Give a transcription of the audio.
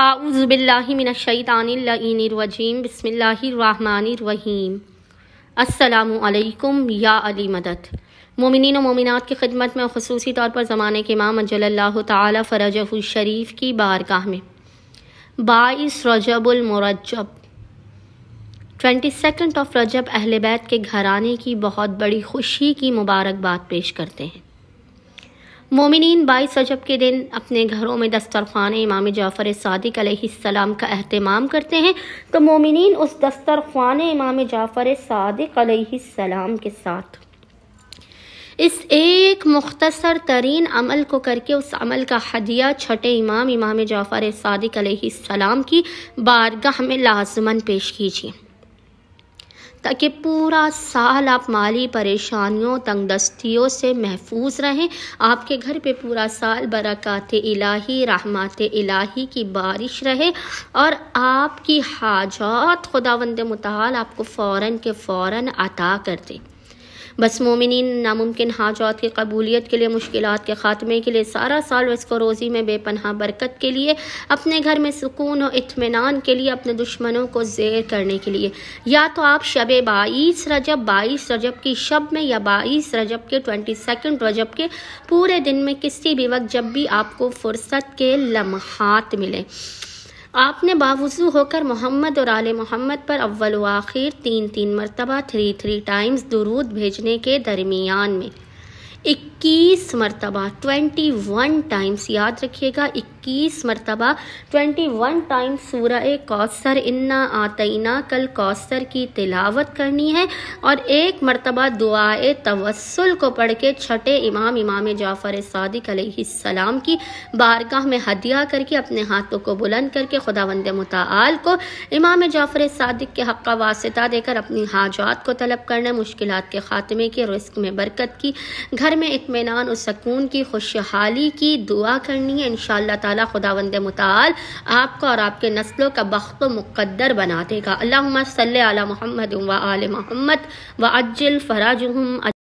आउज़बिल्लिमिनशैतानरवजीम बसमीम अल्लाम या अली मदद मोमिन व मोमिनत की खिदमत में खसूसी तौर पर ज़माने के इमाम अजल्ला तरजफ़ की बारगाह में बाईस रजबुलमरजब ट्वेंटी सेकेंड ऑफ रजब अहल बैत के घरानी की बहुत बड़ी खुशी की मुबारकबाद पेश करते हैं मोमिन बाईस रजब के दिन अपने घरों में दस्तरखान इमाम जाफ़र सदक सलाम का अहतमाम करते हैं तो मोमिन उस दस्तरखान इमाम जाफ़र सदक सलाम के साथ इस एक मुख्तसर तरीन अमल को करके उस अमल का हदिया छठे इमाम इमाम जाफ़र सदक सलाम की बारगाह में लाजमन पेश कीजिए ताकि पूरा साल आप माली परेशानियों तंगदस्तियों से महफूज रहें आपके घर पे पूरा साल बरक़ात इलाही रहमत इलाही की बारिश रहे और आपकी हाजात खुदावंद मतल आपको फ़ौर के फ़ौर अता कर दें बस मोमिन नामुमकिन हाजात की कबूलियत के लिए मुश्किल के ख़ात्मे के लिए सारा साल व इसको रोज़ी में बेपनहा बरकत के लिए अपने घर में सुकून और इतमान के लिए अपने दुश्मनों को जेर करने के लिए या तो आप शब बाईस रजब बाईस रजब की शब में या बाईस रजब के ट्वेंटी सेकेंड रजब के पूरे दिन में किसी भी वक्त जब भी आपको फुर्सत के लम्हात मिले आपने बावजू होकर मोहम्मद और आले मोहम्मद पर अव्वल आखिर तीन तीन मरतबा थ्री थ्री टाइम्स दुरूद भेजने के दरमियान में इक्कीस मरतबा ट्वेंटी वन टाइम्स याद रखिएगा इक्कीस मरतबा ट्वेंटी वन टाइम्स सूर्य कौसर इन्ना आतना कल कौसर की तिलावत करनी है और एक मरतबा दुआ तवसल को पढ़ के छठे इमाम इमाम जाफ़र सदक सलाम की बारगाह में हदिया करके अपने हाथों को बुलंद करके खुदा वंद मताल को इमाम जाफ़र सदक के हक़ का वास्ता देकर अपनी हाजात को तलब करना मुश्किल के ख़ात्मे के रिस्क में बरकत की घर घर में इतमान और सकून की खुशहाली की दुआ करनी है इन खुदा खुदावंद मताल आपको और आपके नस्लों का बख्त मुकद्दर बना देगा अल्लाह सल अला मोहम्मद व आल मोहम्मद व अज्जल फ़राज